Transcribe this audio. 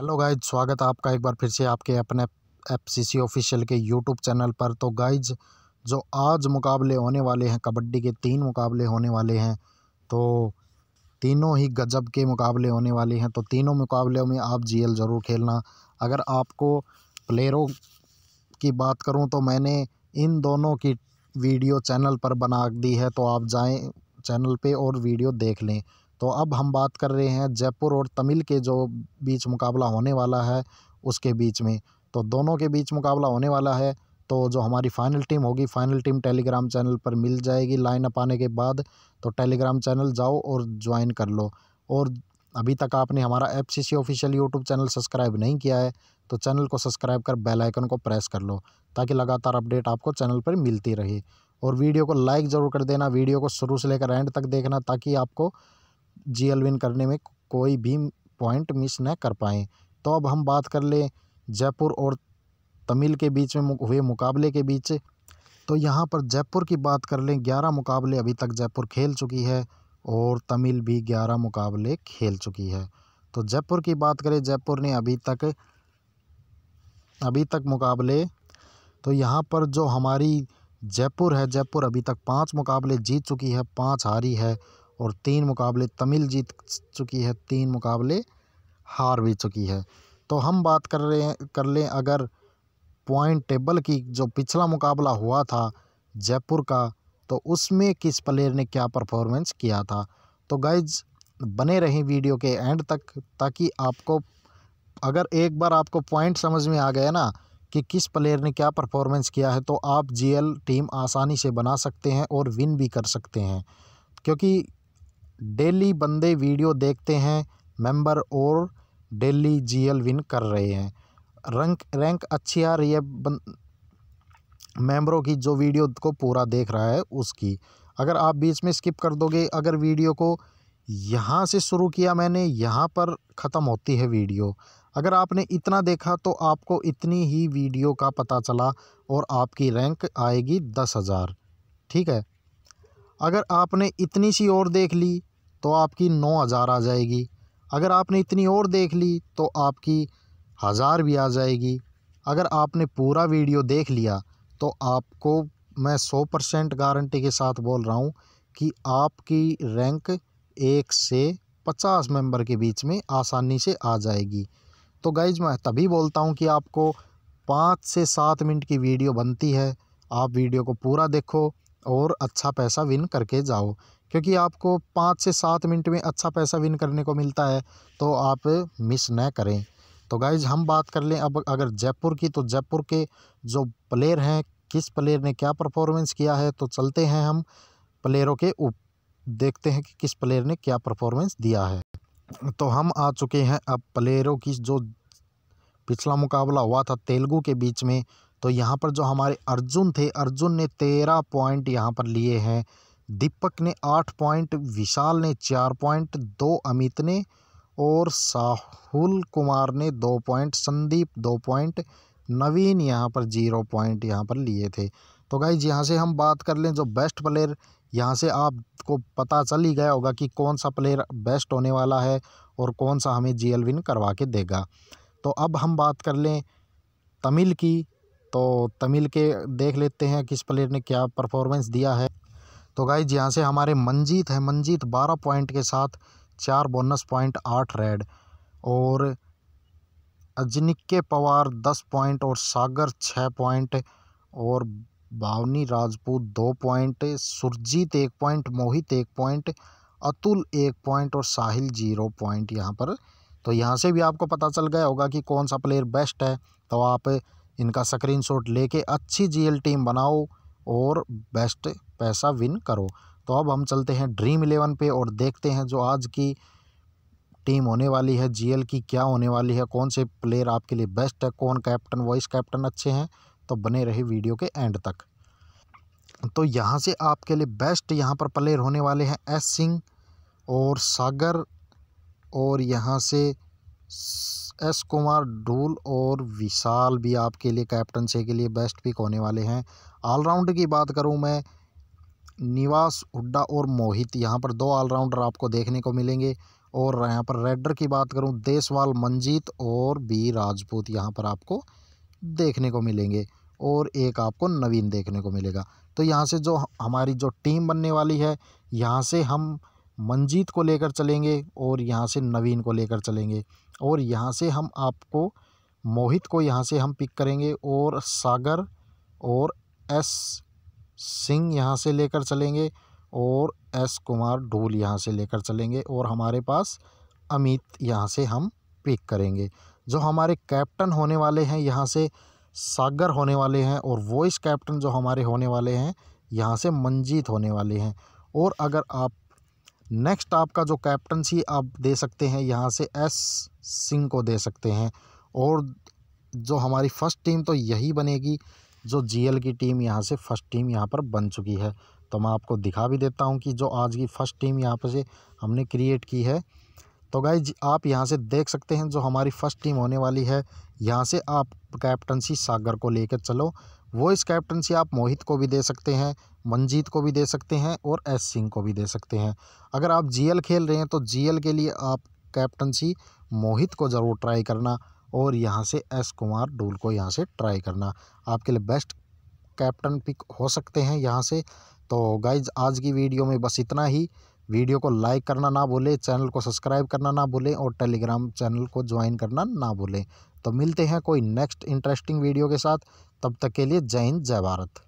hello guys स्वागत है आपका एक बार फिर से आपके अपने एफ सी ऑफिशियल के यूट्यूब चैनल पर तो गाइज जो आज मुकाबले होने वाले हैं कबड्डी के तीन मुकाबले होने वाले हैं तो तीनों ही गजब के मुकाबले होने वाले हैं तो तीनों मुकाबले में आप जीएल ज़रूर खेलना अगर आपको प्लेयरों की बात करूं तो मैंने इन दोनों की वीडियो चैनल पर बना दी है तो आप जाएँ चैनल पर और वीडियो देख लें तो अब हम बात कर रहे हैं जयपुर और तमिल के जो बीच मुकाबला होने वाला है उसके बीच में तो दोनों के बीच मुकाबला होने वाला है तो जो हमारी फाइनल टीम होगी फाइनल टीम टेलीग्राम चैनल पर मिल जाएगी लाइन अप आने के बाद तो टेलीग्राम चैनल जाओ और ज्वाइन कर लो और अभी तक आपने हमारा F C official YouTube channel subscribe नहीं किया है तो चैनल को सब्सक्राइब कर बेल आइकन को प्रेस कर लो ताकि लगातार अपडेट आपको चैनल पर मिलती रहे और वीडियो को लाइक ज़रूर कर देना वीडियो को शुरू से लेकर एंड तक देखना ताकि आपको जी एल विन करने में कोई भी पॉइंट मिस न कर पाएँ तो अब हम बात कर लें जयपुर और तमिल के बीच में हुए मुकाबले के बीच तो यहाँ पर जयपुर की बात कर लें ग्यारह मुकाबले अभी तक जयपुर खेल चुकी है और तमिल भी ग्यारह मुकाबले खेल चुकी है तो जयपुर की बात करें जयपुर ने अभी तक अभी तक मुकाबले तो यहाँ पर जो हमारी जयपुर है जयपुर अभी तक पाँच मुकाबले जीत चुकी है पाँच हारी है और तीन मुकाबले तमिल जीत चुकी है तीन मुकाबले हार भी चुकी है तो हम बात कर रहे हैं कर लें अगर पॉइंट टेबल की जो पिछला मुकाबला हुआ था जयपुर का तो उसमें किस प्लेयर ने क्या परफॉर्मेंस किया था तो गाइज बने रहें वीडियो के एंड तक ताकि आपको अगर एक बार आपको पॉइंट समझ में आ गया ना कि किस प्लेयर ने क्या परफॉर्मेंस किया है तो आप जीएल टीम आसानी से बना सकते हैं और विन भी कर सकते हैं क्योंकि डेली बंदे वीडियो देखते हैं मेंबर और डेली जीएल विन कर रहे हैं रंक रैंक अच्छी आ रही है बन, मेंबरों की जो वीडियो को पूरा देख रहा है उसकी अगर आप बीच में स्किप कर दोगे अगर वीडियो को यहाँ से शुरू किया मैंने यहाँ पर ख़त्म होती है वीडियो अगर आपने इतना देखा तो आपको इतनी ही वीडियो का पता चला और आपकी रैंक आएगी दस हज़ार ठीक है अगर आपने इतनी सी और देख ली तो आपकी नौ हज़ार आ जाएगी अगर आपने इतनी और देख ली तो आपकी हज़ार भी आ जाएगी अगर आपने पूरा वीडियो देख लिया तो आपको मैं सौ परसेंट गारंटी के साथ बोल रहा हूँ कि आपकी रैंक एक से पचास मेंबर के बीच में आसानी से आ जाएगी तो गाइज मैं तभी बोलता हूँ कि आपको पाँच से सात मिनट की वीडियो बनती है आप वीडियो को पूरा देखो और अच्छा पैसा विन करके जाओ क्योंकि आपको पाँच से सात मिनट में अच्छा पैसा विन करने को मिलता है तो आप मिस न करें तो गाइज हम बात कर लें अब अगर जयपुर की तो जयपुर के जो प्लेयर हैं किस प्लेयर ने क्या परफॉर्मेंस किया है तो चलते हैं हम प्लेयरों के उप देखते हैं कि किस प्लेयर ने क्या परफॉर्मेंस दिया है तो हम आ चुके हैं अब प्लेयरों की जो पिछला मुकाबला हुआ था तेलुगू के बीच में तो यहाँ पर जो हमारे अर्जुन थे अर्जुन ने तेरह पॉइंट यहाँ पर लिए हैं दीपक ने आठ पॉइंट विशाल ने चार पॉइंट दो अमित ने और साहुल कुमार ने दो पॉइंट संदीप दो पॉइंट नवीन यहाँ पर जीरो पॉइंट यहाँ पर लिए थे तो गाइज यहाँ से हम बात कर लें जो बेस्ट प्लेयर यहाँ से आपको पता चल ही गया होगा कि कौन सा प्लेयर बेस्ट होने वाला है और कौन सा हमें जीएल विन करवा के देगा तो अब हम बात कर लें तमिल की तो तमिल के देख लेते हैं किस प्लेयर ने क्या परफॉर्मेंस दिया है तो गाइज यहाँ से हमारे मंजीत है मंजीत बारह पॉइंट के साथ चार बोनस पॉइंट आठ रेड और अजनिक्य पवार दस पॉइंट और सागर छः पॉइंट और भावनी राजपूत दो पॉइंट सुरजीत एक पॉइंट मोहित एक पॉइंट अतुल एक पॉइंट और साहिल जीरो पॉइंट यहाँ पर तो यहाँ से भी आपको पता चल गया होगा कि कौन सा प्लेयर बेस्ट है तो आप इनका स्क्रीन शॉट लेके अच्छी जीएल टीम बनाओ और बेस्ट पैसा विन करो तो अब हम चलते हैं ड्रीम इलेवन पे और देखते हैं जो आज की टीम होने वाली है जीएल की क्या होने वाली है कौन से प्लेयर आपके लिए बेस्ट है कौन कैप्टन वाइस कैप्टन अच्छे हैं तो बने रहे वीडियो के एंड तक तो यहाँ से आपके लिए बेस्ट यहाँ पर प्लेयर होने वाले हैं एस सिंह और सागर और यहाँ से एस कुमार डूल और विशाल भी आपके लिए कैप्टनसी के लिए बेस्ट पिक होने वाले हैं ऑलराउंड की बात करूं मैं निवास हुड्डा और मोहित यहां पर दो ऑलराउंडर आपको देखने को मिलेंगे और यहाँ पर रेडर की बात करूं देशवाल मंजीत और बी राजपूत यहाँ पर आपको देखने को मिलेंगे और एक आपको नवीन देखने को मिलेगा तो यहाँ से जो हमारी जो टीम बनने वाली है यहाँ से हम मंजीत को लेकर चलेंगे और यहाँ से नवीन को लेकर चलेंगे और यहाँ से हम आपको मोहित को यहाँ से हम पिक करेंगे और सागर और एस सिंह यहाँ से लेकर चलेंगे और एस कुमार ढोल यहाँ से लेकर चलेंगे और हमारे पास अमित यहाँ से हम पिक करेंगे जो हमारे कैप्टन होने वाले हैं यहाँ से सागर होने वाले हैं और वॉइस कैप्टन जो हमारे होने वाले हैं यहाँ से मंजीत होने वाले हैं और अगर आप नेक्स्ट आपका जो कैप्टनसी आप दे सकते हैं यहाँ से एस सिंह को दे सकते हैं और जो हमारी फ़र्स्ट टीम तो यही बनेगी जो जीएल की टीम यहाँ से फ़र्स्ट टीम यहाँ पर बन चुकी है तो मैं आपको दिखा भी देता हूँ कि जो आज की फ़र्स्ट टीम यहाँ पर से हमने क्रिएट की है तो गाइज आप यहाँ से देख सकते हैं जो हमारी फ़र्स्ट टीम होने वाली है यहाँ से आप कैप्टनसी सागर को लेकर चलो वो इस कैप्टनसी आप मोहित को भी दे सकते हैं मनजीत को भी दे सकते हैं और एस सिंह को भी दे सकते हैं अगर आप जीएल खेल रहे हैं तो जीएल के लिए आप कैप्टनसी मोहित को ज़रूर ट्राई करना और यहाँ से एस कुमार डूल को यहाँ से ट्राई करना आपके लिए बेस्ट कैप्टन पिक हो सकते हैं यहाँ से तो गाइज आज की वीडियो में बस इतना ही वीडियो को लाइक करना ना भूलें चैनल को सब्सक्राइब करना ना भूलें और टेलीग्राम चैनल को ज्वाइन करना ना भूलें तो मिलते हैं कोई नेक्स्ट इंटरेस्टिंग वीडियो के साथ तब तक के लिए जय हिंद जय भारत